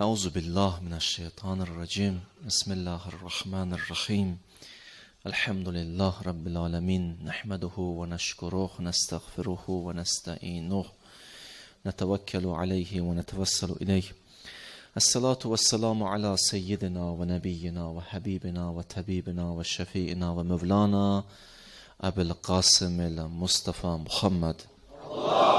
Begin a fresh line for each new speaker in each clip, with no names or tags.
أعوذ بالله من الشيطان الرجيم بسم الله الرحمن الرحيم الحمد لله رب العالمين نحمده ونشكره ونستغفره ونستعينه نتوكل عليه ونتوسل إليه الصلاة والسلام على سيدنا ونبينا وحبيبنا وتبيبنا وشفيئنا ومولانا أبي القاسم المصطفى محمد الله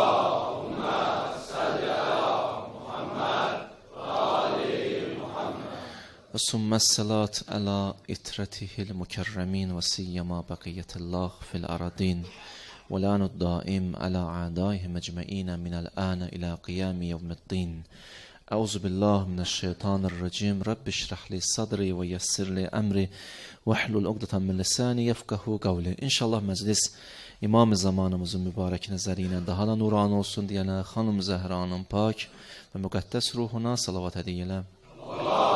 ثم الصلاة على إترته المكرمين وسيما بقية الله في الأراضين ولان الدائم على أعدائهم أجمعين من الآن إلى قيام يوم الدين أعوذ بالله من الشيطان الرجيم رب اشرح لي صدري ويسر لي أمري واحلل عقدة من لساني يفقه قولي إن شاء الله مجلس إمام الزمان zamanımızın مبارك nezeriyle daha نوران nuran olsun diyene Hanım Zehra Hanım Pak ve ruhuna salavat Allah.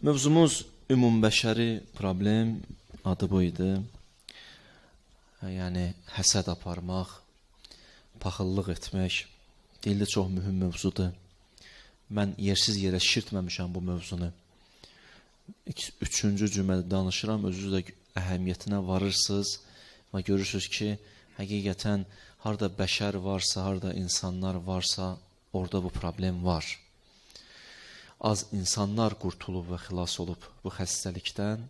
Mövzumuz ümumbəşəri problem adı bu idi. E, yəni həsəd aparmaq, paxıllıq etmək deyildi çox mühüm mövzudur. Mən yersiz yerə şirtməmişəm bu mövzunu. 3-cü cümlədə danışıram, özünüz də əhəmiyyətinə varırsınız və görürsüz ki, həqiqətən harda bəşər varsa, harda insanlar varsa, orada bu problem var az insanlar qurtulub və xilas olub bu xəstəlikdən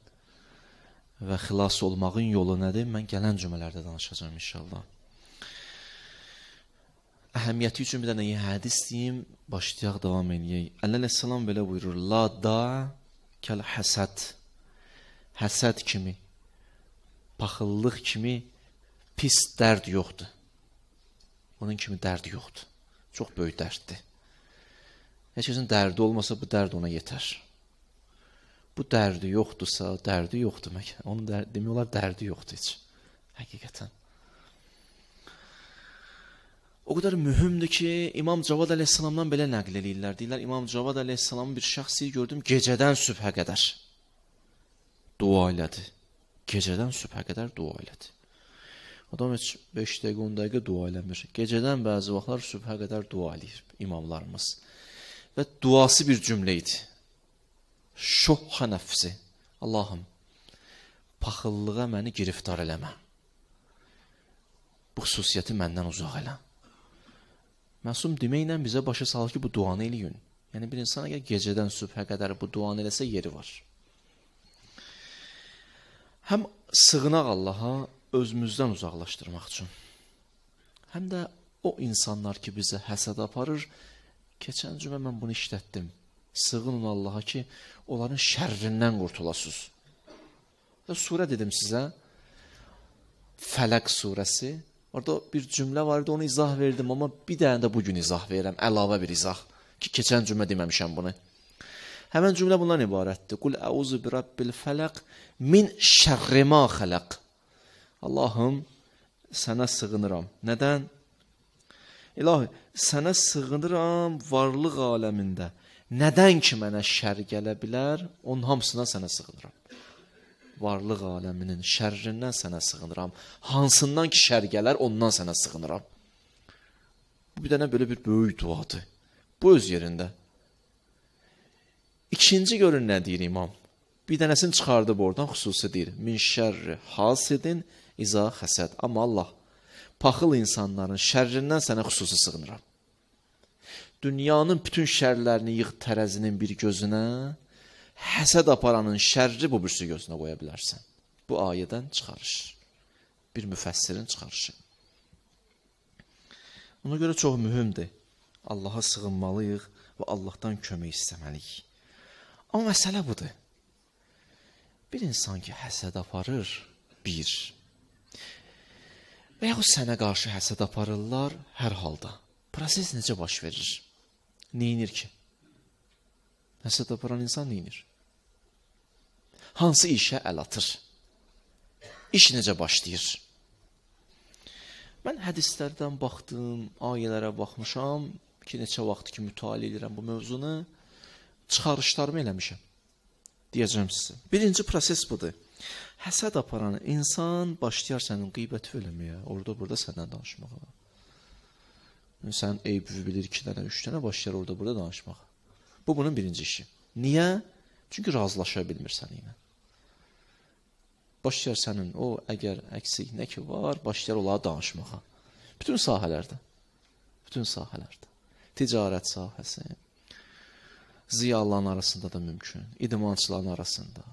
və xilas olmağın yolu nədir? Mən gələn cümlələrdə danışacağam inşallah. Əhəmiyyəti üçün bir dənə hədis deyim, başlayaq davam eləyək. Əleyhissalam belə buyurur: "La da kəl həsəd." Həsəd kimi, paxıllıq kimi pis dərd yoxdur. Onun kimi dərd yoxdur. Çox böyük dərddir. Heç kəsin dərdi olmasa bu dərd ona yetər. Bu dərdi yoxdursa, dərdi yoxdur məgər. Onun dər, demək olar dərdi yoxdur heç. Həqiqətən. O qədər mühümdür ki, İmam Cavad əleyhissalamdan belə nəql eləyirlər. Deyirlər, İmam Cavad əleyhissalamın bir şəxsi gördüm gecədən sübhə qədər dua elədi. Gecədən sübhə qədər dua elədi. Adam heç 5 dəqiqə, 10 dəqiqə dua eləmir. Gecədən bəzi vaxtlar sübhə qədər dua eləyir imamlarımız və duası bir cümlə idi. Şohha nəfsi. Allahım, paxıllığa məni giriftar eləmə. Bu xüsusiyyəti məndən uzaq elə. Məsum deməklə bizə başa salır ki, bu duanı eləyin. Yəni, bir insan əgər gecədən sübhə qədər bu duanı eləsə yeri var. Həm sığınaq Allaha özümüzdən uzaqlaşdırmaq üçün, həm də o insanlar ki, bizə həsəd aparır, Keçən cümə mən bunu işlətdim. Sığının Allaha ki, onların şərrindən qurtulasız. Və surə dedim sizə, Fələq surəsi. Orada bir cümlə var idi, onu izah verdim, amma bir dənə də bugün izah verirəm, əlavə bir izah. Ki, keçən cümlə deməmişəm bunu. Həmən cümlə bundan ibarətdir. Qul əuzu bi rabbil fələq min şərrimə xələq. Allahım, sənə sığınıram. Nədən? İlahi, sənə sığınıram varlıq aləmində. Nədən ki mənə şər gələ bilər, onun hamısına sənə sığınıram. Varlıq aləminin şərrindən sənə sığınıram. Hansından ki şər gələr, ondan sənə sığınıram. Bu bir dənə belə bir böyük duadır. Bu öz yerində. İkinci görün nə deyir imam. Bir dənəsini çıxardıb oradan xüsusi deyir. Min şərri hasidin izah həsəd. Amma Allah paxıl insanların şərrindən sənə xüsusi sığınıram. Dünyanın bütün şərlərini yığ tərəzinin bir gözünə, həsəd aparanın şərri bu birisi gözünə qoya bilərsən. Bu ayədən çıxarış. Bir müfəssirin çıxarışı. Ona görə çox mühümdür. Allaha sığınmalıyıq və Allahdan kömək istəməliyik. Amma məsələ budur. Bir insan ki, həsəd aparır, bir. Və yaxud sənə qarşı həsəd aparırlar hər halda. Proses necə baş verir? Neyinir ki? Həsəd aparan insan neyinir? Hansı işə əl atır? İş necə başlayır? Mən hədislərdən baxdım, ayələrə baxmışam ki, neçə vaxt ki, mütaliə edirəm bu mövzunu, çıxarışlarımı eləmişəm, deyəcəm sizə. Birinci proses budur. Həsəd aparan insan başlayar sənin qeybət eləməyə, orada-burada səndən danışmağa. Yəni sən eybi bilir 2 dənə, 3 dənə başlayar orada-burada danışmağa. Bu bunun birinci işi. Niyə? Çünki razılaşa bilmirsən ilə. Başlayar sənin o əgər əksik nə ki var, başlayar onlara danışmağa. Bütün sahələrdə. Bütün sahələrdə. Ticarət sahəsi, ziyalıların arasında da mümkün, idmançıların arasında,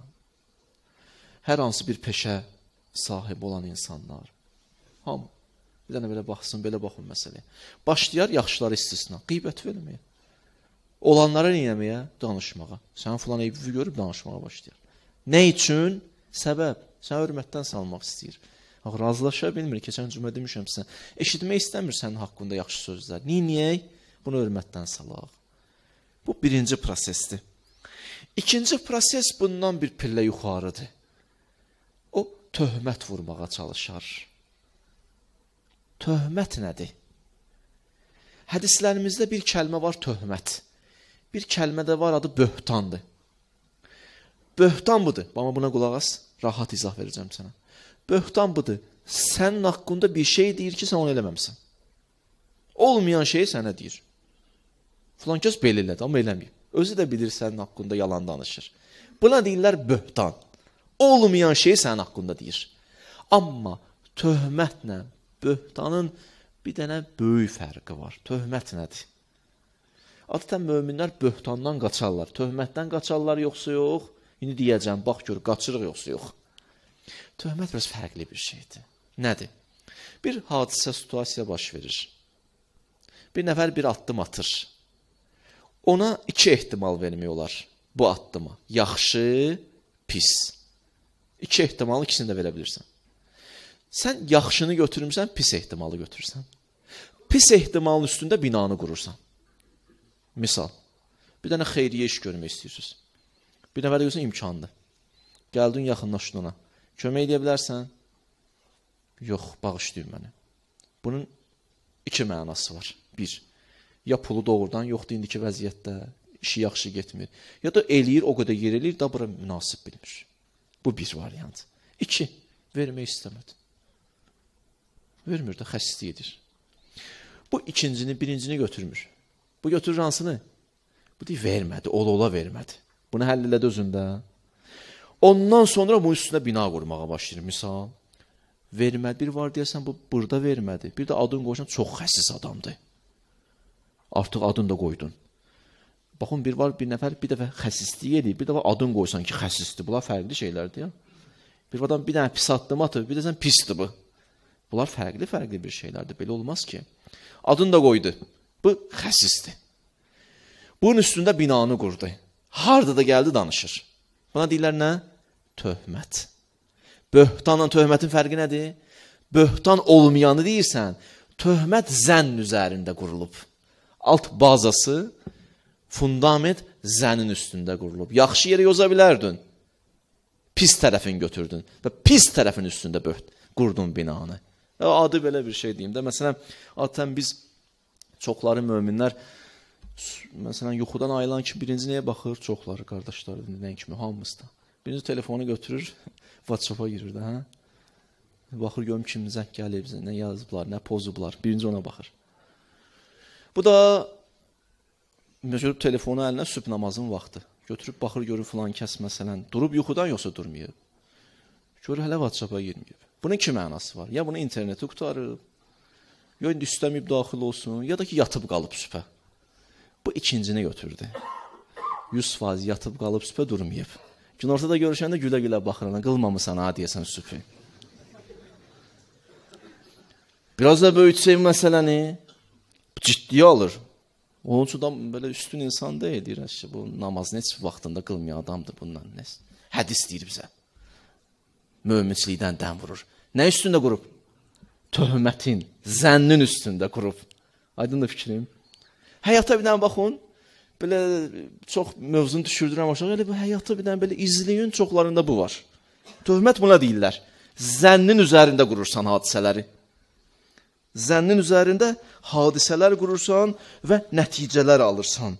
hər hansı bir peşə sahib olan insanlar. Hamı. Bir dənə belə baxsın, belə baxın məsələyə. Başlayar yaxşıları istisna. Qeybət verməyə. Olanlara neyəməyə? Danışmağa. Sən filan eybivi görüb danışmağa başlayar. Nə üçün? Səbəb. Sən hörmətdən salmaq istəyir. Axı, razılaşa bilmir. Keçən cümlə demişəm sizə. Eşitmək istəmir sənin haqqında yaxşı sözlər. Niyiniyək? Bunu hörmətdən salaq. Bu birinci prosesdir. İkinci proses bundan bir pillə yuxarıdır töhmət vurmağa çalışar. Töhmət nədir? Hədislərimizdə bir kəlmə var töhmət. Bir kəlmə də var adı böhtandır. Böhtan budur. Amma buna qulaq as, rahat izah verəcəm sənə. Böhtan budur. Sənin haqqında bir şey deyir ki, sən onu eləməmisən. Olmayan şeyi sənə deyir. Filan kəs belə elədi, amma eləməyib. Özü də bilir sənin haqqında yalan danışır. Buna deyirlər böhtan olmayan şey sənin haqqında deyir. Amma töhmətlə böhtanın bir dənə böyük fərqi var. Töhmət nədir? Adətən möminlər böhtandan qaçarlar. Töhmətdən qaçarlar yoxsa yox? İndi deyəcəm, bax gör, qaçırıq yoxsa yox. Töhmət biraz fərqli bir şeydir. Nədir? Bir hadisə, situasiya baş verir. Bir nəfər bir addım atır. Ona iki ehtimal vermək olar bu addıma. Yaxşı, pis. İki ehtimalı ikisini də verə bilirsən. Sən yaxşını götürmüsən, pis ehtimalı götürürsən. Pis ehtimalın üstündə binanı qurursan. Misal, bir dənə xeyriyyə iş görmək istəyirsiniz. Bir nəfər deyirsən, imkandır. Gəldin, yaxınlaşdın ona. Kömək edə bilərsən? Yox, bağışlayın məni. Bunun iki mənası var. Bir, ya pulu doğrudan yoxdur indiki vəziyyətdə, işi yaxşı getmir. Ya da eləyir, o qədər yer eləyir, da bura münasib bilmir. Bu bir variant. İki, vermək istəmədi. Vermir də, xəstə edir. Bu ikincini, birincini götürmür. Bu götürür hansını? Bu deyir, vermədi, ola-ola vermədi. Bunu həll elədi özündə. Ondan sonra bu üstünə bina qurmağa başlayır. Misal, vermədi. Bir var deyəsən, bu burada vermədi. Bir də adını qoysan, çox xəsis adamdır. Artıq adını da qoydun. Baxın, bir var bir nəfər bir dəfə xəsisliyə eləyir, bir dəfə adın qoysan ki, xəsisdir. Bunlar fərqli şeylərdir ya. Bir adam bir dənə pis addım atır, bir də sən pisdir bu. Bunlar fərqli-fərqli bir şeylərdir. Belə olmaz ki. Adını da qoydu. Bu xəsisdir. Bunun üstündə binanı qurdu. Harda da gəldi danışır. Buna deyirlər nə? Töhmət. Böhtanla töhmətin fərqi nədir? Böhtan olmayanı deyirsən, töhmət zənn üzərində qurulub. Alt bazası Fundament zənin üstündə qurulub. Yaxşı yerə yoza bilərdin. Pis tərəfin götürdün və pis tərəfin üstündə böht, qurdun binanı. Adı belə bir şey deyim də. Məsələn, adətən biz çoxları möminlər məsələn yuxudan ayılan ki, birinci nəyə baxır? Çoxları qardaşları dinləyən kimi hamımız da. Birinci telefonu götürür, WhatsApp-a girir də, hə? Baxır görüm kim zəng gəlib, nə yazıblar, nə pozublar. Birinci ona baxır. Bu da götürüb telefonu əlinə sübh namazın vaxtı. Götürüb baxır görür filan kəs məsələn durub yuxudan yoxsa durmayıb. Görür hələ WhatsApp-a girməyib. Bunun ki mənası var? Ya bunu interneti qutarıb, ya indi istəməyib daxil olsun, ya da ki yatıb qalıb sübhə. Bu ikincini götürdü. 100% yatıb qalıb sübhə durmayıb. Günortada görüşəndə gülə-gülə baxır ona, qılmamısan ha deyəsən sübhə. Biraz da böyütsək məsələni ciddiyə alır. Onun üçün də belə üstün insan deyil, deyirəm ki, bu namaz neçə vaxtında qılmayan adamdır bundan nəs. Hədis deyir bizə. Möminçlikdən dəm vurur. Nə üstündə qurub? Töhmətin, zənnin üstündə qurub. Aydındır fikrim? Həyata bir dənə baxın. Belə çox mövzunu düşürdürəm aşağı. Elə bu həyata bir dənə belə izləyin çoxlarında bu var. Töhmət buna deyirlər. Zənnin üzərində qurursan hadisələri zənnin üzərində hadisələr qurursan və nəticələr alırsan.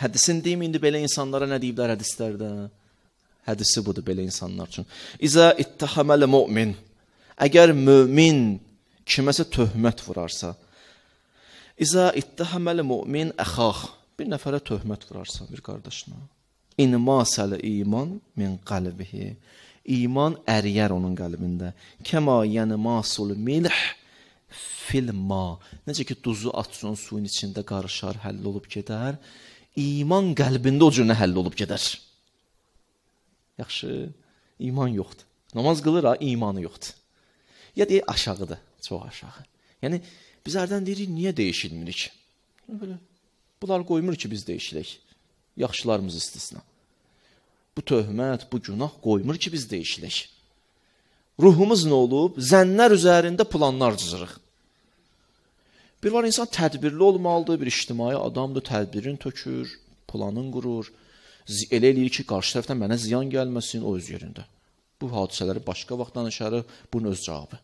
Hədisin deyim, indi belə insanlara nə deyiblər hədislərdə? Hədisi budur belə insanlar üçün. İzə ittihəməl mümin. Əgər mömin kiməsə töhmət vurarsa. İzə ittihəməl mümin əxah. Bir nəfərə töhmət vurarsa bir qardaşına. İnmasəl iman min qalbihi iman əriyər onun qəlbində. Kəma yəni masul milh filma. Necə ki duzu atsan suyun içində qarışar, həll olub gedər. İman qəlbində o cürə həll olub gedər. Yaxşı, iman yoxdur. Namaz qılır, ha, imanı yoxdur. Ya deyək aşağıdır, çox aşağı. Yəni biz hərdən deyirik, niyə dəyişilmirik? Belə bunlar qoymur ki biz dəyişilək. Yaxşılarımız istisna bu töhmət, bu günah qoymur ki, biz deyişilək. Ruhumuz nə olub? Zənlər üzərində planlar cızırıq. Bir var insan tədbirli olmalıdır, bir ictimai adamdır, tədbirin tökür, planın qurur. Elə eləyir ki, qarşı tərəfdən mənə ziyan gəlməsin o öz yerində. Bu hadisələri başqa vaxt danışarıq, bunun öz cavabı.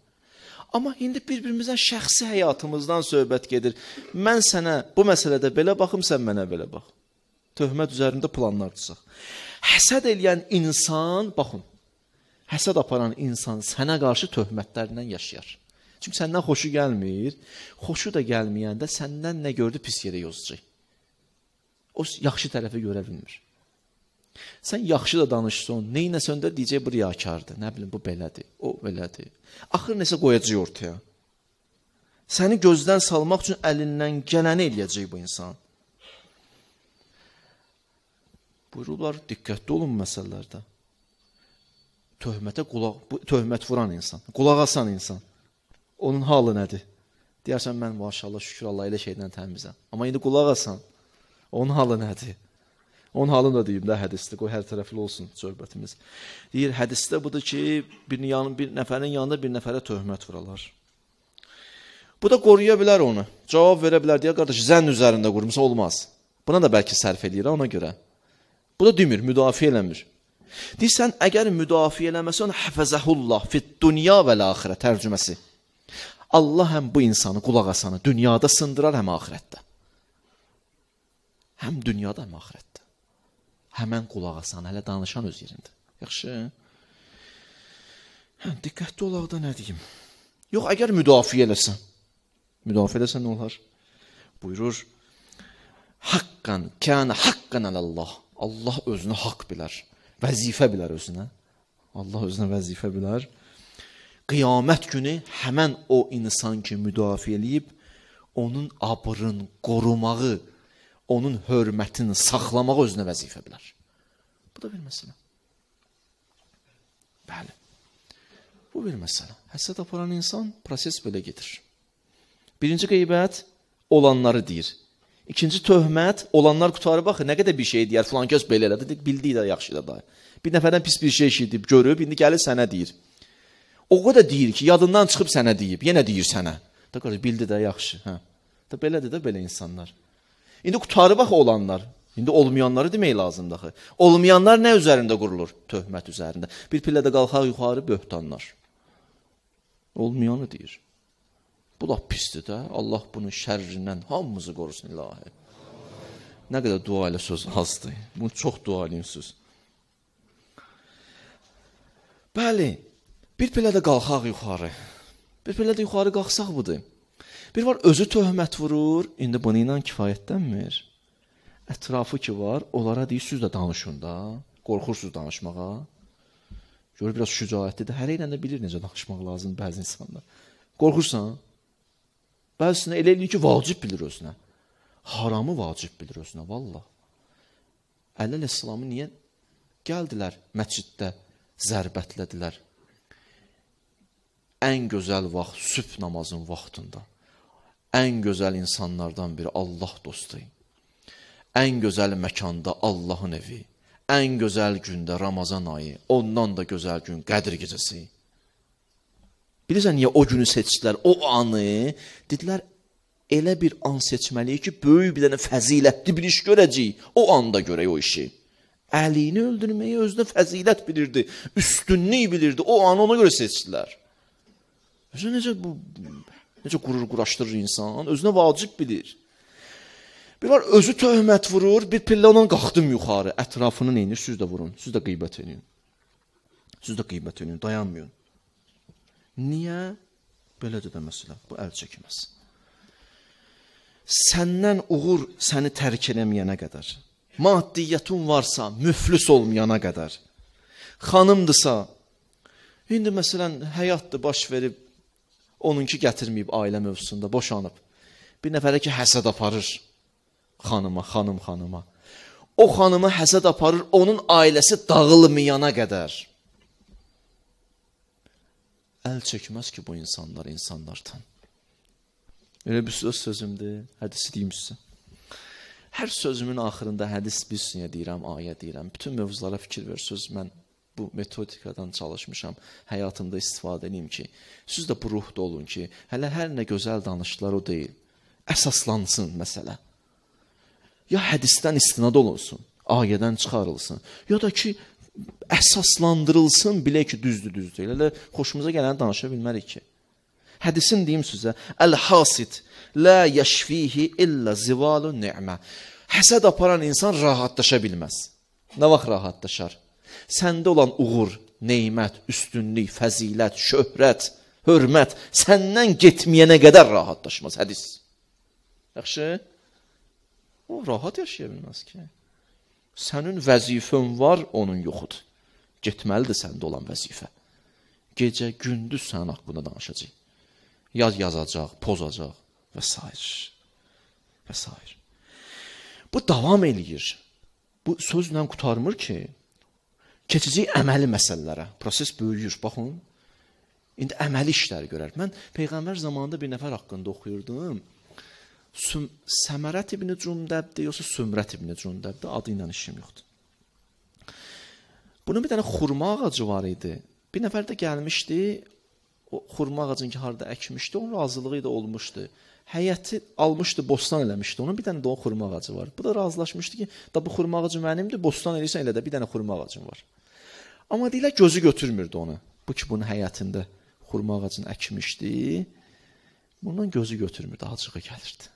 Amma indi bir-birimizdən şəxsi həyatımızdan söhbət gedir. Mən sənə bu məsələdə belə baxım, sən mənə belə bax. Töhmət üzərində planlar cızaq. Həsəd eləyən insan, baxın, həsəd aparan insan sənə qarşı töhmətlərindən yaşayar. Çünki səndən xoşu gəlmir, xoşu da gəlməyəndə səndən nə gördü pis yerə yozacaq. O yaxşı tərəfi görə bilmir. Sən yaxşı da danışsan, neynəsən də deyəcək bu riyakardır, nə bilim bu belədir, o belədir. Axır nəsə qoyacaq ortaya. Səni gözdən salmaq üçün əlindən gələni eləyəcək bu insan. Buyururlar, diqqətli olun məsələlərdə. Töhmətə qulaq, bu, töhmət vuran insan, qulaq asan insan. Onun halı nədir? Deyərsən, mən maşallah şükür Allah elə şeydən təmizəm. Amma indi qulaq asan, onun halı nədir? Onun halını da deyim də hədisdə, qoy hər tərəfli olsun söhbətimiz. Deyir, hədisdə budur ki, bir, yan, bir nəfərin yanında bir nəfərə töhmət vuralar. Bu da qoruya bilər onu. Cavab verə bilər deyə, qardaş, zənn üzərində qurmusa olmaz. Buna da bəlkə sərf eləyir ona görə. Bu da demir, müdafiə eləmir. Deyirsən, əgər müdafiə eləməsən, həfəzəhullah fit dünya və axirə tərcüməsi. Allah həm bu insanı, qulaq asanı dünyada sındırar, həm axirətdə. Həm dünyada, həm axirətdə. Həmən qulaq asanı, hələ danışan öz yerində. Yaxşı. Hə, diqqətli olaq da nə deyim. Yox, əgər müdafiə eləsən, müdafiə eləsən nə olar? Buyurur, haqqan, kənə haqqan ələllah. Allah özünü haqq bilər. Vəzifə bilər özünə. Allah özünə vəzifə bilər. Qiyamət günü həmən o insan ki, müdafiə eləyib, onun abrın qorumağı, onun hörmətini saxlamağı özünə vəzifə bilər. Bu da bir məsələ. Bəli. Bu bir məsələ. Həsəd aparan insan proses belə gedir. Birinci qeybət olanları deyir. İkinci töhmət olanlar qutarıb axı nə qədər bir şey deyər, filan göz belə elədi, bildik də yaxşı da day. Bir nəfərdən pis bir şey eşidib, görüb, indi gəlir sənə deyir. O qədər deyir ki, yadından çıxıb sənə deyib, yenə deyir sənə. Da qardaş bildi də yaxşı, hə. Da belədir də belə insanlar. İndi qutarıb axı olanlar, İndi olmayanları demək lazımdır axı. Olmayanlar nə üzərində qurulur? Töhmət üzərində. Bir pillədə qalxaq yuxarı böhtanlar. Olmayanı deyir. Bu lap pisdir də. Allah bunun şərrindən hamımızı qorusun ilahi. Nə qədər dua ilə söz azdır. Bunu çox dua eləyirsiniz. Bəli, bir belə də qalxaq yuxarı. Bir belə də yuxarı qalxsaq budur. Bir var özü töhmət vurur, indi bunu ilə kifayətlənmir. Ətrafı ki var, onlara deyir, siz də danışın da, qorxursunuz danışmağa. Gör biraz şücaətlidir. Hər ilə də bilir necə danışmaq lazımdır bəzi insanlar. Qorxursan? Bəzisini elə eləyir ki, vacib bilir özünə. Haramı vacib bilir özünə, valla. Əli əleyhissalamı niyə gəldilər məsciddə zərbətlədilər? Ən gözəl vaxt sübh namazın vaxtında. Ən gözəl insanlardan biri Allah dostu. Ən gözəl məkanda Allahın evi. Ən gözəl gündə Ramazan ayı, ondan da gözəl gün Qədr gecəsi. Bilirsən, niyə o günü seçdilər, o anı? Dedilər, elə bir an seçməliyik ki, böyük bir dənə fəzilətli bir iş görəcəyik. O anda görək o işi. Əlini öldürməyi özünə fəzilət bilirdi, üstünlük bilirdi. O anı ona görə seçdilər. Özünə necə bu necə qurur quraşdırır insan, özünə vacib bilir. Bir var özü töhmət vurur, bir pillə ondan qalxdım yuxarı. Ətrafını neynir? Siz də vurun, siz də qeybət edin. Siz də qeybət edin, dayanmayın. Niyə? Belədir deməsələr, bu əl çəkməz. Səndən uğur səni tərk eləməyənə qədər, maddiyyətun varsa, müflis olmayana qədər, xanımdırsa, indi məsələn həyatdır baş verib, onunki gətirməyib ailə mövzusunda, boşanıb. Bir nəfərə ki, həsəd aparır xanıma, xanım xanıma. O xanıma həsəd aparır, onun ailəsi dağılmayana qədər əl çəkməz ki bu insanlar insanlardan. Elə bir söz sözümdür, hədisi deyim sizə. Hər sözümün axırında hədis bilsin deyirəm, ayə deyirəm. Bütün mövzulara fikir verirsiniz. Mən bu metodikadan çalışmışam, həyatımda istifadə edeyim ki, siz də bu ruhda olun ki, hələ hər nə gözəl danışdılar o deyil. Əsaslansın məsələ. Ya hədisdən istinad olunsun, ayədən çıxarılsın, ya da ki, əsaslandırılsın bilək ki, düzdür-düzdür. Elə də xoşumuza gələni danışa bilmərik ki. Hədisin deyim sizə, əl-hasid la yəşfihi illə zivalu ni'mə. Həsəd aparan insan rahatlaşa bilməz. Nə vaxt rahatlaşar? Səndə olan uğur, neymət, üstünlük, fəzilət, şöhrət, hörmət səndən getməyənə qədər rahatlaşmaz hədis. Yaxşı? O rahat yaşaya bilməz ki. Sənin vəzifən var, onun yoxudur. Getməlidir səndə olan vəzifə. Gecə, gündüz sənin haqqında danışacaq. Yaz yazacaq, pozacaq və s. Və s. Bu davam eləyir. Bu sözlə qutarmır ki, keçəcək əməli məsələlərə. Proses böyüyür, baxın. İndi əməli işlər görər. Mən peyğəmbər zamanında bir nəfər haqqında oxuyurdum. Süm Səmərət ibn Cündəbdir, yoxsa Sümrət ibn Cündəbdir, adı ilə işim yoxdur. Bunun bir dənə xurma ağacı var idi. Bir nəfər də gəlmişdi, o xurma ağacını ki, harda əkmişdi, onun razılığı da olmuşdu. Həyəti almışdı, bostan eləmişdi. Onun bir dənə də o xurma ağacı var. Bu da razılaşmışdı ki, da bu xurma ağacı mənimdir, bostan eləyirsən elə də bir dənə xurma ağacım var. Amma deyilər gözü götürmürdü onu. Bu ki, bunun həyətində xurma ağacını əkmişdi. Bundan gözü götürmürdü, acığı gəlirdi.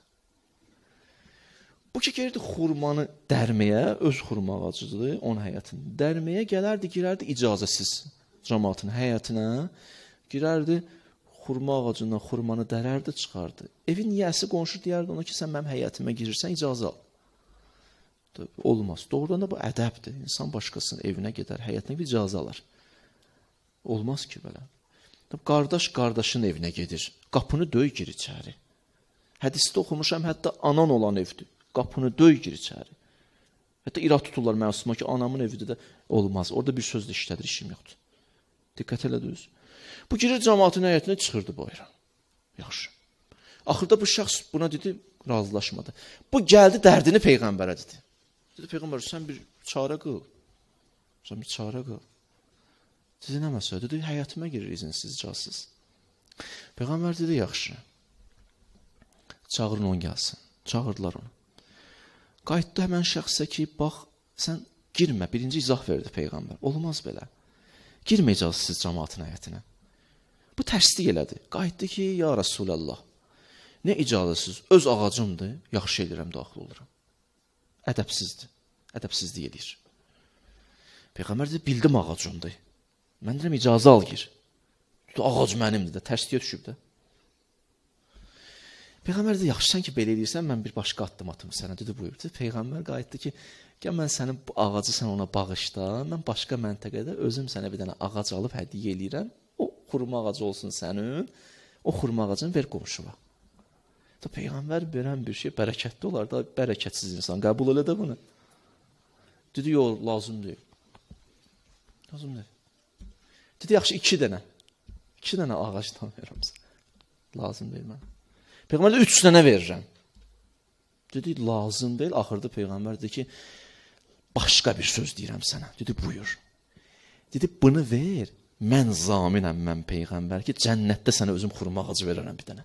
Bu ki gəlirdi xurmanı dərməyə, öz xurma ağacıdır, onun həyətini. Dərməyə gələrdi, girərdi icazəsiz cəmaatın həyətinə, girərdi xurma ağacından xurmanı dərərdi, çıxardı. Evin yiyəsi qonşu deyərdi ona ki, sən mənim həyətimə girirsən, icazə al. Olmaz. Doğrudan da bu ədəbdir. İnsan başqasının evinə gedər, həyətinə bir icazə alır. Olmaz ki, belə. Qardaş qardaşın evinə gedir. Qapını döy gir içəri. Hədisdə oxumuşam, hətta anan olan evdir qapını döy gir içəri. Hətta irad tuturlar məsuma ki, anamın evidə də olmaz. Orada bir söz də işlədir, işim yoxdur. Diqqət elə düz. Bu girir cəmaatın həyətinə çıxırdı bayram. Yaxşı. Axırda bu şəxs buna dedi, razılaşmadı. Bu gəldi dərdini Peyğəmbərə dedi. Dedi, Peyğəmbər, sən bir çarə qıl. Sən bir çarə qıl. Dedi, nə məsələ? Dedi, həyətimə girir izinsiz, casız. Peyğəmbər dedi, yaxşı. Çağırın onu gəlsin. Çağırdılar onu. Qayıtdı həmən şəxsə ki, bax, sən girmə, birinci izah verdi Peyğəmbər. Olmaz belə. Girməyəcəksiniz siz cəmaatın həyətinə. Bu tərsdiq elədi. Qayıtdı ki, ya Rasulallah, nə icazəsiz, öz ağacımdır, yaxşı edirəm, daxil oluram. Ədəbsizdir, ədəbsizlik edir. Peyğəmbər dedi, bildim ağacımdır. Mən deyirəm, icazə al gir. Ağac mənimdir də, tərsdiyə düşüb də. Peyğəmbər dedi, yaxşı, sən ki belə edirsən, mən bir başqa addım atım sənə, dedi, buyurdu. Peyğəmbər qayıtdı ki, gəl mən sənin bu ağacı sən ona bağışla, mən başqa məntəqədə özüm sənə bir dənə ağac alıb hədiyyə eləyirəm. O xurma ağacı olsun sənin, o xurma ağacını ver qonşuma. Da peyğəmbər verən bir şey bərəkətli olar da, bərəkətsiz insan qəbul elə də bunu. Dedi, yox, lazım deyil. Lazım deyil. Dedi, yaxşı, iki dənə. İki dənə ağacdan verəm sənə. Lazım deyil mənə. Peyğəmbər də 3 dənə verirəm. Dedi, lazım deyil. Axırda Peyğəmbər dedi ki, başqa bir söz deyirəm sənə. Dedi, buyur. Dedi, bunu ver. Mən zaminəm, mən Peyğəmbər ki, cənnətdə sənə özüm xurma ağacı verərəm bir dənə.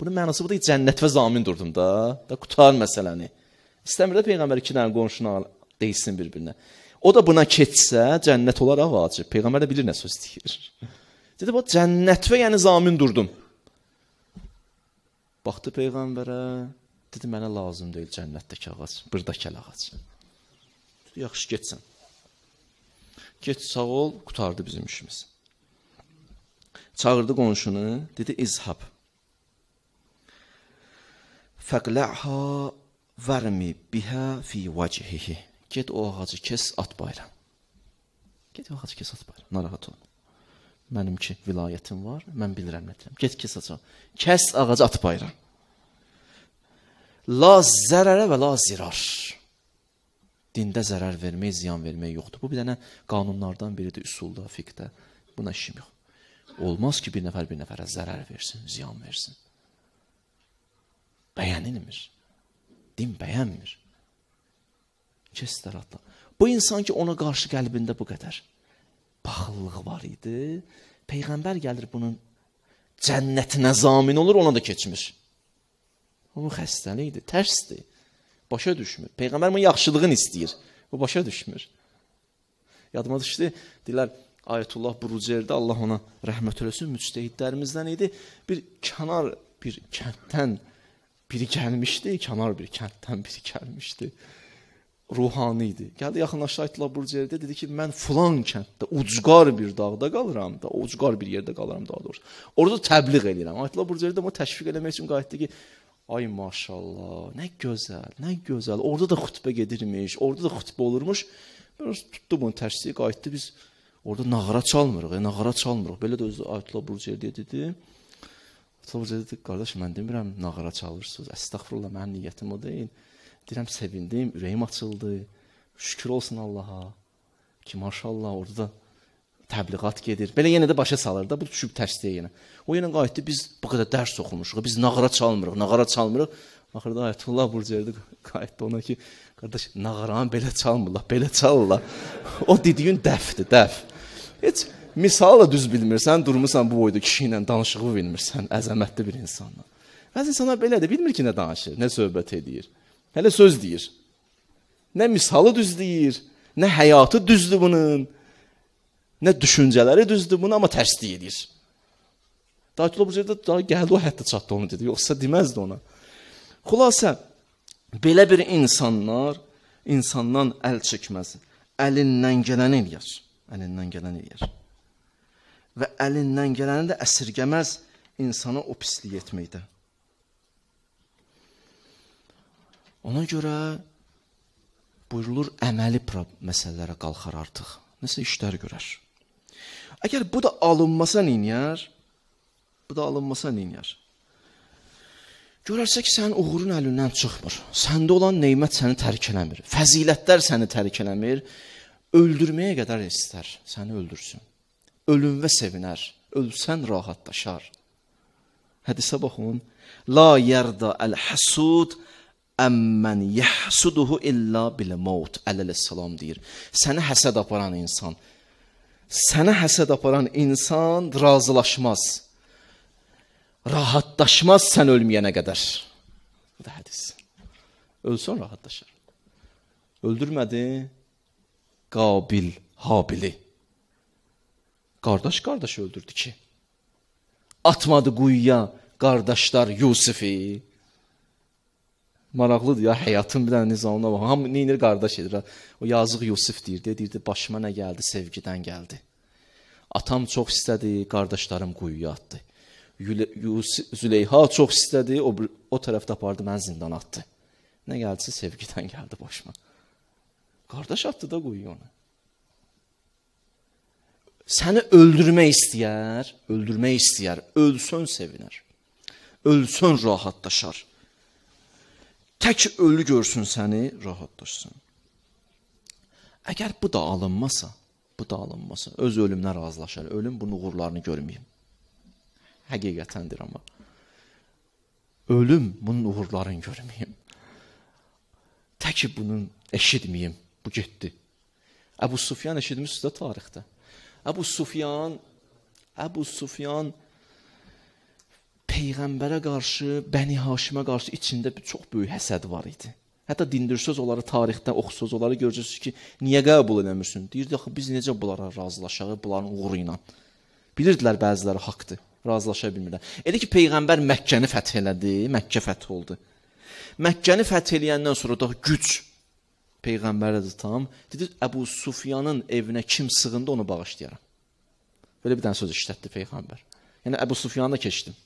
Bunun mənası budur ki, cənnət və zamin durdum da. Da qutar məsələni. İstəmir də Peyğəmbər iki dənə qonşuna deyilsin bir-birinə. O da buna keçsə, cənnət olar ağacı. Peyğəmbər də bilir nə söz deyir. Dedi, bax, cənnət və yəni zamin durdum. Baxdı peyğəmbərə, dedi mənə lazım deyil cənnətdəki ağac, burdakı əl ağac. Dedi, yaxşı getsən. Get sağ ol, qutardı bizim işimiz. Çağırdı qonşunu, dedi izhab. Fəqləha vərmi bihə fi vəcihihi. Get o ağacı kes, at bayram. Get o ağacı kes, at bayram. Narahat olma. Mənimki vilayətim var, mən bilirəm nə deyirəm. Get kes ağacı. Kəs ağacı at bayıra. La zərərə və la zirar. Dində zərər vermək, ziyan vermək yoxdur. Bu bir dənə qanunlardan biridir, üsulda, fiqdə. Buna işim yox. Olmaz ki, bir nəfər bir nəfərə zərər versin, ziyan versin. Bəyənilmir. Din bəyənmir. Kes tərəfdə. Bu insan ki, ona qarşı qəlbində bu qədər paxıllığı var idi. Peyğəmbər gəlir bunun cənnətinə zamin olur, ona da keçmir. Onun xəstəliyidir, tərsdir. Başa düşmür. Peyğəmbər bunun yaxşılığını istəyir. O başa düşmür. Yadıma düşdü, deyirlər, Ayətullah Brucerdə Allah ona rəhmət eləsin, müctəhidlərimizdən idi. Bir kənar bir kənddən biri gəlmişdi, kənar bir kənddən biri gəlmişdi ruhani idi. Gəldi yaxınlaşdı Aytullah Burciyevdə dedi ki, mən filan kənddə ucqar bir dağda qalıram da, ucqar bir yerdə qalıram daha doğrusu. Orada təbliğ edirəm. Aytullah Burciyev də onu təşviq eləmək üçün qayıtdı ki, ay maşallah, nə gözəl, nə gözəl. Orada da xutbə gedirmiş, orada da xutbə olurmuş. Biraz tutdu bunu təşviq qayıtdı biz orada nağara çalmırıq, e, nağara çalmırıq. Belə də özü Aytullah Burciyev dedi. dedi. Aytullah Burciyev dedi, qardaş mən demirəm nağara çalırsınız. Əstəğfurullah, mənim niyyətim o deyil deyirəm sevindim, ürəyim açıldı. Şükür olsun Allaha ki, maşallah orada da təbliğat gedir. Belə yenə də başa salır da, bu düşüb tərsliyə yenə. O yenə qayıtdı, biz bu qədər dərs oxumuşuq, biz nağara çalmırıq, nağara çalmırıq. Axırda Ayətullah Burcerdi qayıtdı ona ki, qardaş, nağaranı belə çalmırlar, belə çalırlar. o dediyin dəfdir, dəf. Heç misalla düz bilmirsən, durmusan bu boyda kişi ilə danışığı bilmirsən, əzəmətli bir insanla. Bəzi insanlar belədir, bilmir ki, nə danışır, nə söhbət edir. Hələ söz deyir. Nə misalı düz deyir, nə həyatı düzdür bunun, nə düşüncələri düzdür bunu, amma tərsliy edir. Dakilo bu yerdə daha gəldi o həddə çatdı onu dedi, yoxsa deməzdi ona. Xülasə, belə bir insanlar insandan əl çəkməz. Əlindən gələni eləyər. Əlindən gələni eləyər. Və əlindən gələni də əsirgəməz insana o pisliyi etməkdə. Ona görə buyurulur, əməli məsələlərə qalxar artıq. Nəsə işlər görər. Əgər bu da alınmasa neyniyər? Bu da alınmasa neyniyər? Görərsək, sənin uğurun əlindən çıxmır. Səndə olan neymət səni tərk eləmir. Fəzilətlər səni tərk eləmir. Öldürməyə qədər istər, səni öldürsün. Ölüm və sevinər. Ölsən rahatlaşar. Hədisə baxın. La yerda el-hasud Əmmən yəhsuduhu illə bilə maut. Əleyhissalam deyir. Sənə həsəd aparan insan. Sənə həsəd aparan insan razılaşmaz. Rahatlaşmaz sən ölməyənə qədər. Bu da hədis. Ölsən rahatlaşar. Öldürmədi Qabil Habili. Qardaş qardaş öldürdü ki. Atmadı quyuya qardaşlar Yusifi. Maraqlıdır ya həyatın bir dənə nizamına bax. Hamı neynir qardaş edir. O yazıq Yusif deyir, deyirdi başıma nə gəldi? Sevgidən gəldi. Atam çox istədi, qardaşlarım quyuya atdı. Züleyha çox istədi, o o tərəfdə apardı, mən zindana atdı. Nə gəldisə sevgidən gəldi başıma. Qardaş atdı da quyuya onu. Səni öldürmək istəyər, öldürmək istəyər, ölsün sevinər. Ölsün rahatlaşar tək ölü görsün səni, rahat dursun. Əgər bu da alınmasa, bu da alınmasa, öz ölümlə razılaşar, ölüm bunun uğurlarını görməyim. Həqiqətəndir amma. Ölüm bunun uğurlarını görməyim. Tək ki, bunun eşitməyim, bu getdi. Əbu Sufyan eşitmişsiniz də tarixdə. Əbu Sufyan, Əbu Sufyan, Əbu Sufyan, peyğəmbərə qarşı, Bəni Haşimə qarşı içində çox böyük həsəd var idi. Hətta dindirsöz onları tarixdə oxusuz, onları görürsüz ki, niyə qəbul eləmirsən? Deyirdi, axı biz necə bunlara razılaşaq, bunların uğuru ilə. Bilirdilər bəziləri haqqdır, razılaşa bilmirlər. Elə ki peyğəmbər Məkkəni fəth elədi, Məkkə fəth oldu. Məkkəni fəth eləyəndən sonra da güc peyğəmbərə də tam. Dedi, Əbu Sufyanın evinə kim sığındı onu bağışlayaram. Belə bir dənə söz işlətdi peyğəmbər. Yəni Əbu Sufyanı da keçdim.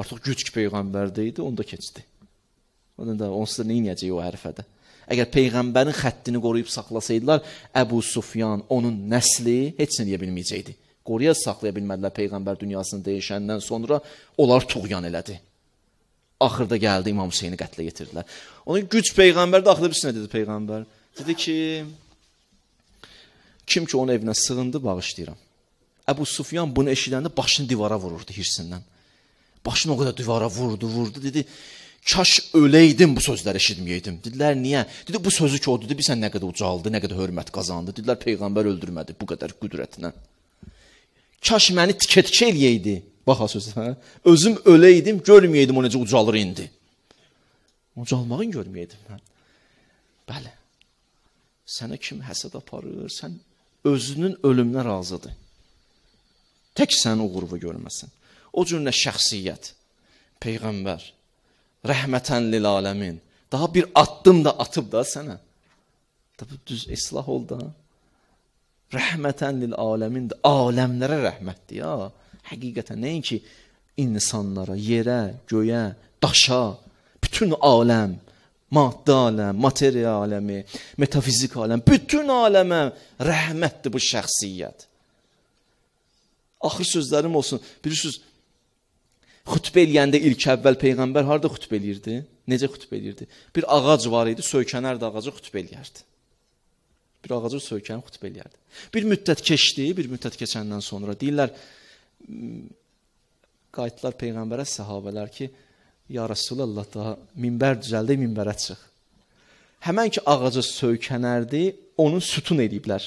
Artıq güc ki peyğəmbərdə idi, onda keçdi. Ondan da onsuz da neynəyəcək o hərfədə? Əgər peyğəmbərin xəttini qoruyub saxlasaydılar, Əbu Sufyan, onun nəsli heç nə edə bilməyəcəkdi. Qoruya saxlaya bilmədilər peyğəmbər dünyasını dəyişəndən sonra onlar tuğyan elədi. Axırda gəldi İmam Hüseyni qətlə yetirdilər. Onun güc peyğəmbərdə axırda birisi nə dedi peyğəmbər? Dedi ki, kim ki onun evinə sığındı, bağışlayıram. Əbu Sufyan bunu eşidəndə başını divara vururdu hirsindən. Başını o qədər divara vurdu, vurdu, dedi, kaş öləydim bu sözləri eşitməyəydim. Dedilər, niyə? Dedi, bu sözü ki, o dedi, bilsən nə qədər ucaldı, nə qədər hörmət qazandı. Dedilər, Peyğəmbər öldürmədi bu qədər qüdrətinə. Kaş məni tikə-tikə eləyəydi, baxa sözə, hə? özüm öləydim, görməyəydim o necə ucalır indi. Ucalmağın görməyəydim mən. Hə? Bəli, sənə kim həsəd aparır, sən özünün ölümünə razıdır. Tək sən uğurvu görməsin. O cümlə şəxsiyyət, peyğəmbər, rəhmətən lil aləmin. Daha bir addım da atıb da sənə. Tabi düz islah ol da. Rəhmətən lil aləmin, aləmlərə rəhmətdir ya. Həqiqətən nəinki insanlara, yerə, göyə, daşa, bütün aləm, maddə aləm, materiya aləmi, metafizik aləm, bütün aləmə rəhmətdir bu şəxsiyyət. Axır sözlərim olsun. Bilirsiniz, xütbə eləyəndə ilk əvvəl peyğəmbər harda xütbə eləyirdi? Necə xütbə eləyirdi? Bir ağac var idi, söykənərdi ağaca xütbə eləyərdi. Bir ağaca söykənib xütbə eləyərdi. Bir müddət keçdi, bir müddət keçəndən sonra deyirlər hmm, qayıtdılar peyğəmbərə səhabələr ki, ya Rasulullah daha minbər düzəldi, minbərə çıx. Həmən ki ağaca söykənərdi, onu sütun ediblər.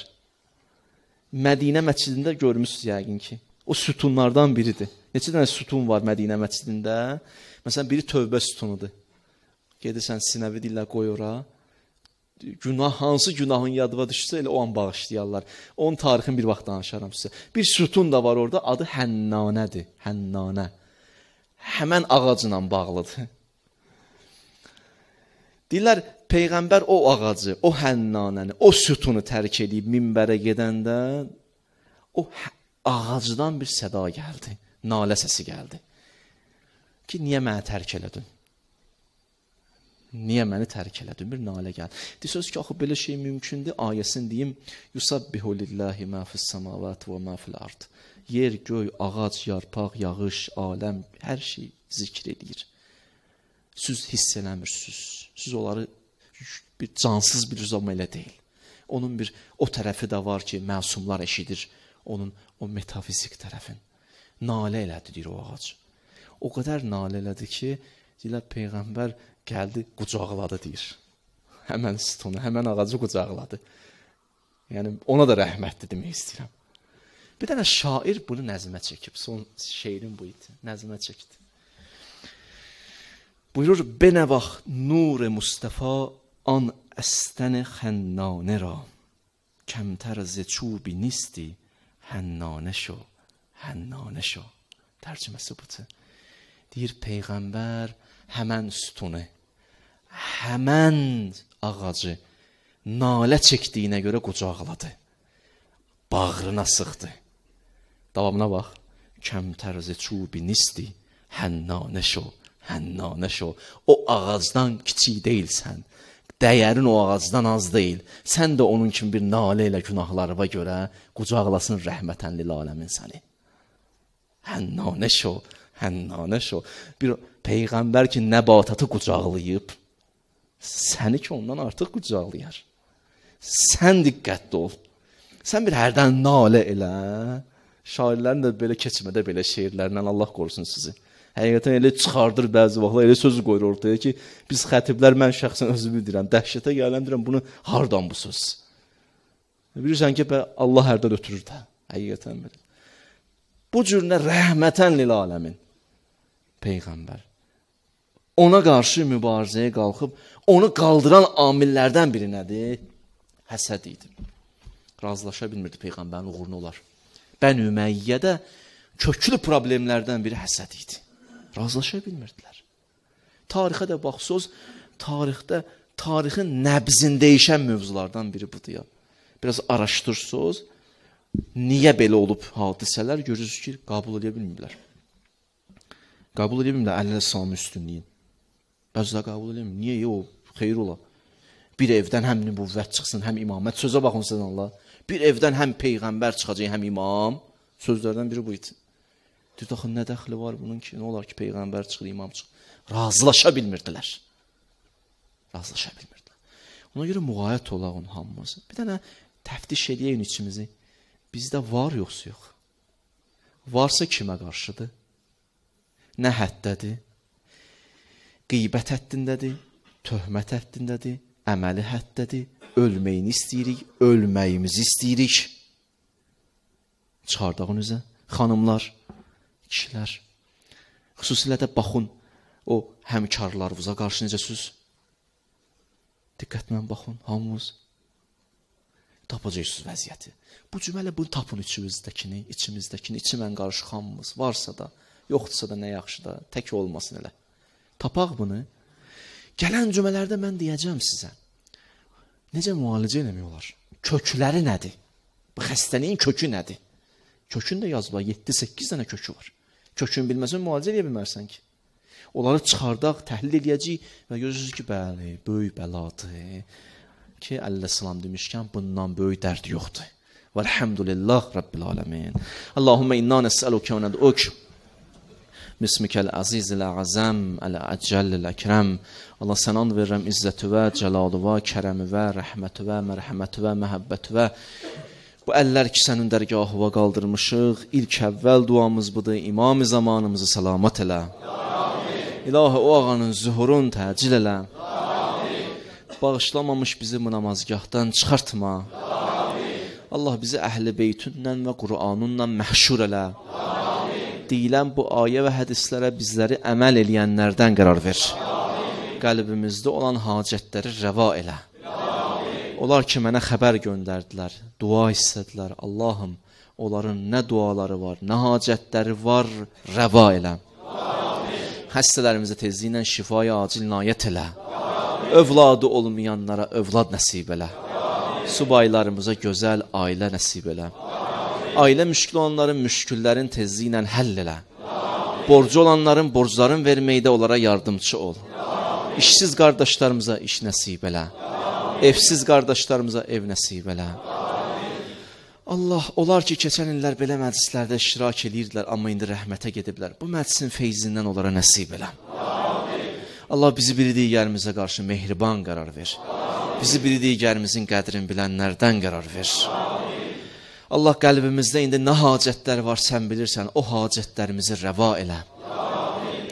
Mədinə məscidində görmüsüz yəqin ki. O sütunlardan biridir. Neçə dənə sütun var Mədinə məscidində? Məsələn, biri tövbə sütunudur. Gedirsən sinəvi dillə qoy ora. Günah hansı günahın yadıva düşsə elə o an bağışlayarlar. Onun tarixini bir vaxt danışaram sizə. Bir sütun da var orada, adı Hənnanədir. Hənnanə. Həmən ağacla bağlıdır. Deyirlər, Peyğəmbər o ağacı, o hənnanəni, o sütunu tərk edib minbərə gedəndə o hə- ağacdan bir səda gəldi nalə səsi gəldi. Ki, niyə məni tərk elədin? Niyə məni tərk elədin? Bir nalə gəl. Deyirsiniz ki, axı belə şey mümkündür. Ayəsin deyim, Yusabbihu lillahi mə fis samavat və mə fil ard. Yer, göy, ağac, yarpaq, yağış, aləm, hər şey zikr edir. Siz hiss eləmirsiniz. Siz onları bir cansız bir zam elə deyil. Onun bir o tərəfi də var ki, məsumlar eşidir. Onun o metafizik tərəfin nalə elədi deyir o ağac. O qədər nalə elədi ki, deyirlər peyğəmbər gəldi qucaqladı deyir. Həmən sütunu, həmən ağacı qucaqladı. Yəni ona da rəhmətli demək istəyirəm. Bir dənə şair bunu nəzmə çəkib. Son şeirin bu idi. Nəzmə çəkdi. Buyurur: "Benəvax nur Mustafa an əstən xənnanə ra. Kəmtər zə çubi nisti hənnanə şo." حنانه شو ترجمesi budur. Deyir peyğəmbər həmən sütunu, həmən ağacı nalə çəkdiyinə görə qucaqladı. Bağrına sıxdı. Davamına bax. Kəmtərzi çubi nisti, hənnanə şo, hənnanə şo. O ağacdan kiçik deyilsən. Dəyərin o ağacdan az deyil. Sən də onun kimi bir nalə ilə günahlarına görə qucaqlasın rəhmətən lil aləmin səni. Hənnanə şol, hənnanə şol. Bir peyğəmbər ki, nəbatatı qucaqlayıb, səni ki ondan artıq qucaqlayar. Sən diqqətli ol. Sən bir hərdən nalə elə. Şairlərin də belə keçmədə belə şeirlərindən Allah qorusun sizi. Həqiqətən elə çıxardır bəzi vaxtlar, elə söz qoyur ortaya ki, biz xətiblər mən şəxsən özümü deyirəm, dəhşətə gələm deyirəm, bunu hardan bu söz? Bilirsən ki, Allah hərdən ötürür də. Həqiqətən belə. Bu cürlə rəhmətən lil aləmin peyğəmbər ona qarşı mübarizəyə qalxıb onu qaldıran amillərdən biri nədir? Həsəd idi. Razılaşa bilmirdi peyğəmbərin uğuruna olar. Bən Üməyyədə köklü problemlərdən biri həsəd idi. Razılaşa bilmirdilər. Tarixə də bax söz tarixdə tarixin nəbzin dəyişən mövzulardan biri budur ya. Biraz araşdırsınız, niyə belə olub hadisələr görürsüz ki, qəbul edə bilmirlər. Qəbul edə bilmirlər Əl-Əslamın üstünlüyün. Bəzilər qəbul edə bilmirlər. Niyə? Yox, xeyir ola. Bir evdən həm nübüvvət çıxsın, həm imamət. Sözə baxın sizin Allah. Bir evdən həm peyğəmbər çıxacaq, həm imam. Sözlərdən biri bu idi. Deyir, axı nə dəxli var bunun ki, nə olar ki, peyğəmbər çıxır, imam çıxır. Razılaşa bilmirdilər. Razılaşa bilmirdilər. Ona görə müğayət olaq onun hamımızı. Bir dənə təftiş edəyik içimizi. Bizdə var yoxsa yox. Varsa kimə qarşıdır? Nə həddədir? Qeybət həddindədir? Töhmət həddindədir? Əməli həddədir? Ölməyini istəyirik, ölməyimizi istəyirik. Çıxardağın üzə, xanımlar, kişilər. Xüsusilə də baxın, o həmkarlarınıza qarşı necəsiz? Diqqətlə baxın, hamımız tapacaqsınız vəziyyəti. Bu cümlə bunu tapın içimizdəkini, içimizdəkini, içimən qarışxanımız varsa da, yoxdursa da nə yaxşı da, tək olmasın elə. Tapaq bunu. Gələn cümələrdə mən deyəcəm sizə. Necə müalicə eləmək olar? Kökləri nədir? Bu xəstəliyin kökü nədir? Kökün də yazılıb 7-8 dənə kökü var. Kökün bilməsən müalicə eləyə bilmərsən ki. Onları çıxardaq, təhlil eləyəcəyik və görürsüz ki, bəli, böyük bəladır ki, əleyhissalam demişkən bundan böyük dərd yoxdur. Velhamdülillah Rabbil alemin. Allahumme inna nes'eluke ve ned'uk Bismikel aziz el azam el acel el ekrem. Allah sənə and verirəm izzətüvə, cəlalüvə, kərəmüvə, rəhmətüvə, mərhəmətüvə, məhəbbətüvə. Bu əllər ki sənin dərgahına qaldırmışıq. İlk əvvəl duamız budur. İmam zamanımızı salamat elə. Amin. İlahi o ağanın zühurun təcil elə. Amin bağışlamamış bizi bu namazgahdan çıxartma. Amin. Allah bizi əhl-i beytünlə və Qur'anunla məhşur elə. Amin. Deyilən bu ayə və hədislərə bizləri əməl eləyənlərdən qərar ver. Amin. Qəlbimizdə olan hacətləri rəva elə. Amin. Onlar ki, mənə xəbər göndərdilər, dua istədilər. Allahım, onların nə duaları var, nə hacətləri var, rəva elə. Amin. Həstələrimizə tezliklə şifaya acil nayət elə. Amin Övladı olmayanlara övlad nəsib elə. Subaylarımıza gözəl ailə nəsib elə. Ailə müşkül olanların müşküllərin tezliyi ilə həll elə. Borcu olanların borcların verməkdə onlara yardımçı ol. İşsiz qardaşlarımıza iş nəsib elə. Evsiz qardaşlarımıza ev nəsib elə. Allah, onlar ki, keçən illər belə məclislərdə iştirak edirdilər, amma indi rəhmətə gediblər. Bu məclisin feyzindən onlara nəsib elə. Amin. Allah bizi biri digərimizə qarşı mehriban qərar ver. Amin. Bizi biri digərimizin qədrini bilənlərdən qərar ver. Amin. Allah qəlbimizdə indi nə hacətlər var sən bilirsən, o hacətlərimizi rəva elə. Amin.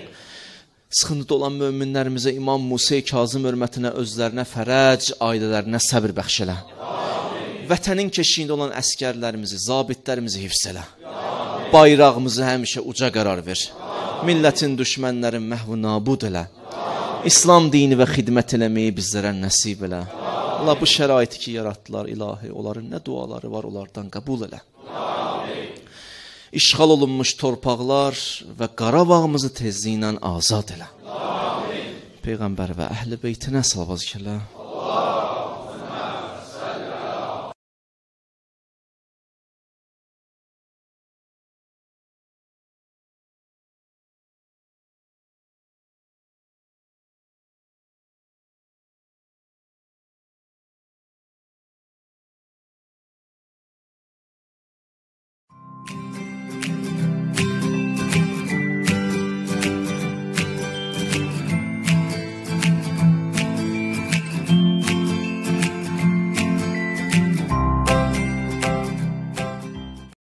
Sıxıntıda olan möminlərimizə İmam Musey Kazım hörmətinə özlərinə fərəc, ailələrinə səbir bəxş elə. Amin. Vətənin keşiyində olan əskərlərimizi, zabitlərimizi hifz elə. Amin. Bayrağımızı həmişə uca qərar ver. Amin. Millətin düşmənlərin məhvu nabud elə. Amin. İslam dini və xidmət eləməyi bizlərə nəsib elə. Allah bu şəraiti ki, yaratdılar ilahi, onların nə duaları var, onlardan qəbul elə. İşğal olunmuş torpaqlar və Qarabağımızı tezliklə azad elə. Peyğəmbər və əhl-i beytinə salavat elə.